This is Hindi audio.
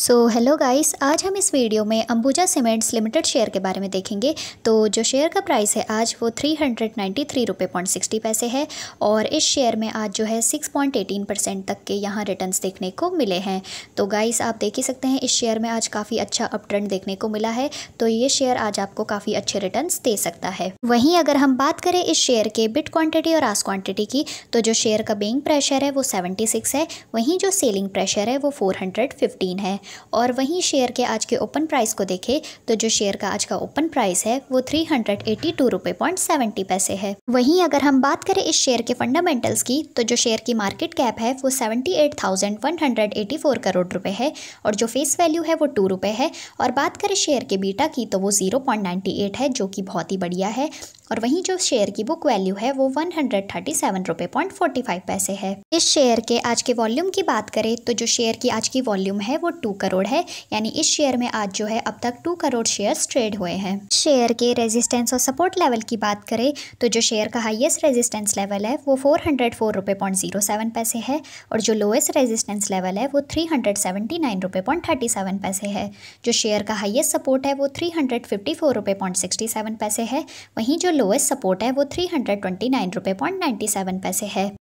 सो हेलो गाइस आज हम इस वीडियो में अंबुजा सीमेंट्स लिमिटेड शेयर के बारे में देखेंगे तो जो शेयर का प्राइस है आज वो थ्री हंड्रेड नाइन्टी थ्री रुपये पॉइंट सिक्सटी पैसे है और इस शेयर में आज जो है सिक्स पॉइंट एटीन परसेंट तक के यहाँ रिटर्न्स देखने को मिले हैं तो गाइस आप देख ही सकते हैं इस शेयर में आज काफ़ी अच्छा अप ट्रेंड देखने को मिला है तो ये शेयर आज आपको काफ़ी अच्छे रिटर्न दे सकता है वहीं अगर हम बात करें इस शेयर के बिट क्वान्टिटी और आस क्वान्टिटी की तो जो शेयर का बेइंग प्रेशर है वो सेवेंटी है वहीं जो सेलिंग प्रेशर है वो फोर है और वहीं शेयर के आज के ओपन प्राइस को देखें तो जो शेयर का आज का ओपन प्राइस है वो थ्री हंड्रेड एटी टू रुपये पॉइंट सेवेंटी पैसे है वहीं अगर हम बात करें इस शेयर के फंडामेंटल्स की तो जो शेयर की मार्केट कैप है वो seventy eight thousand one hundred eighty four crore रुपये है और जो फेस वैल्यू है वो टू रुपये है और बात करें शेयर के बीटा की तो वो जीरो पॉइंट नाइन्टी एट है जो कि बहुत ही बढ़िया है और वहीं जो शेयर की बुक वैल्यू है वो वन हंड्रेड थर्टी सेवन रुपये पॉइंट फोर्टी फाइव पैसे है इस शेयर के आज के वॉल्यूम की बात करें तो जो शेयर की आज की वॉल्यूम है वो टू करोड़ है यानी इस शेयर में आज जो है अब तक टू करोड़ शेयर ट्रेड हुए हैं शेयर के रेजिस्टेंस और सपोर्ट लेवल की बात करें तो जो शेयर का हाइएस्ट रेजिस्टेंस लेवल है वो four hundred four point zero seven पैसे है और जो लोएस्ट रेजिस्टेंस लेवल है वो three hundred nine point thirty seven पैसे है जो शेयर का हाइएस्ट सपोर्ट है वो three hundred fifty four point sixty seven पैसे है वहीं जो लोएस्ट सपोर्ट है वो थ्री हंड्रेड ट्वेंटी नाइन रुपये पॉइंट नाइन्टी सेवन पैसे है